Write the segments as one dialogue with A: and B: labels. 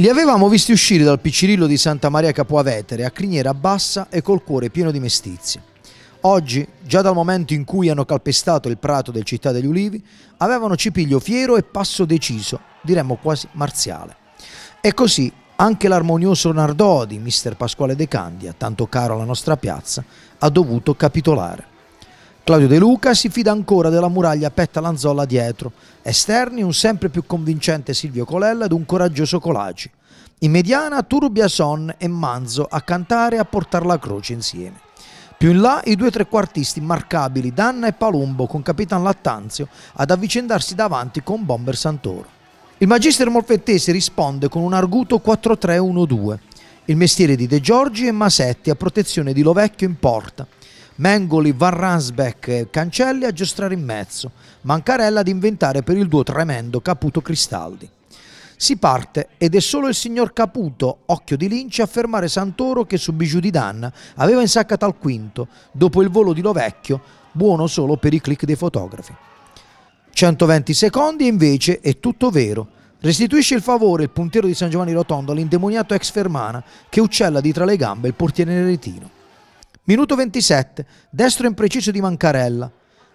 A: Li avevamo visti uscire dal piccirillo di Santa Maria Capoavetere a criniera bassa e col cuore pieno di mestizia. Oggi, già dal momento in cui hanno calpestato il prato del Città degli Ulivi, avevano cipiglio fiero e passo deciso, diremmo quasi marziale. E così anche l'armonioso Nardò di mister Pasquale De Candia, tanto caro alla nostra piazza, ha dovuto capitolare. Claudio De Luca si fida ancora della muraglia Petta Lanzolla dietro, esterni un sempre più convincente Silvio Colella ed un coraggioso Colaci. In mediana Turbia Son e Manzo a cantare e a portare la croce insieme. Più in là i due trequartisti immarcabili Danna e Palumbo con Capitan Lattanzio ad avvicendarsi davanti con Bomber Santoro. Il magister molfettese risponde con un arguto 4-3-1-2. Il mestiere di De Giorgi e Masetti a protezione di Lovecchio in porta, Mengoli, Van Ransbeck, Cancelli a giostrare in mezzo, Mancarella ad inventare per il duo tremendo Caputo Cristaldi. Si parte ed è solo il signor Caputo, occhio di lince, a fermare Santoro che su Bijou di Danna aveva insaccato al quinto, dopo il volo di Lovecchio, buono solo per i click dei fotografi. 120 secondi invece è tutto vero. Restituisce il favore il puntiero di San Giovanni Rotondo all'indemoniato ex Fermana che uccella di tra le gambe il portiere neretino. Minuto 27, destro impreciso di Mancarella.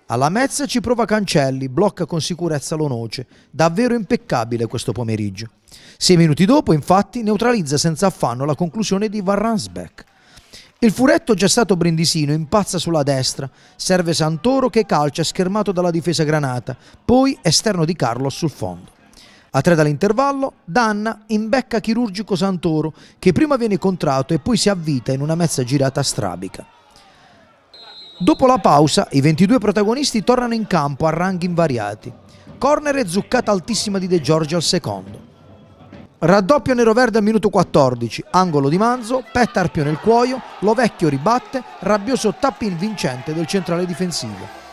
A: Alla mezza ci prova Cancelli, blocca con sicurezza l'onoce. davvero impeccabile questo pomeriggio. Sei minuti dopo, infatti, neutralizza senza affanno la conclusione di Van Varransbeck. Il furetto già stato brindisino impazza sulla destra, serve Santoro che calcia schermato dalla difesa granata, poi esterno di Carlos sul fondo. A tre dall'intervallo, Danna imbecca chirurgico Santoro, che prima viene contrato e poi si avvita in una mezza girata strabica. Dopo la pausa, i 22 protagonisti tornano in campo a ranghi invariati. Corner e zuccata altissima di De Giorgio al secondo. Raddoppio nero-verde al minuto 14, angolo di Manzo, petta Arpio nel cuoio, lo vecchio ribatte, rabbioso tappin vincente del centrale difensivo.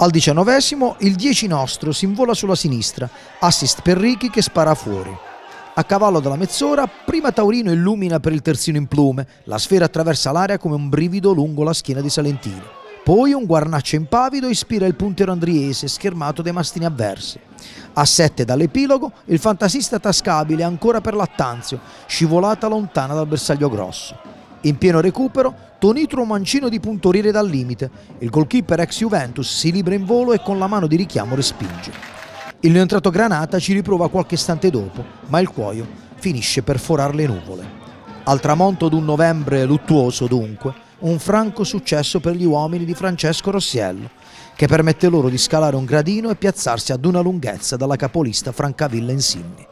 A: Al diciannovesimo il 10 nostro si invola sulla sinistra, assist per Ricchi che spara fuori. A cavallo dalla mezz'ora, prima Taurino illumina per il terzino in plume, la sfera attraversa l'aria come un brivido lungo la schiena di Salentino. Poi un guarnaccio impavido ispira il puntero andriese schermato dai mastini avversi. A sette dall'epilogo il fantasista tascabile ancora per Lattanzio, scivolata lontana dal bersaglio grosso. In pieno recupero, Tonitro Mancino di puntorire dal limite. Il goalkeeper ex Juventus si libera in volo e con la mano di richiamo respinge. Il neoentrato Granata ci riprova qualche istante dopo, ma il cuoio finisce per forare le nuvole. Al tramonto d'un novembre luttuoso, dunque, un franco successo per gli uomini di Francesco Rossiello, che permette loro di scalare un gradino e piazzarsi ad una lunghezza dalla capolista Francavilla Insigni.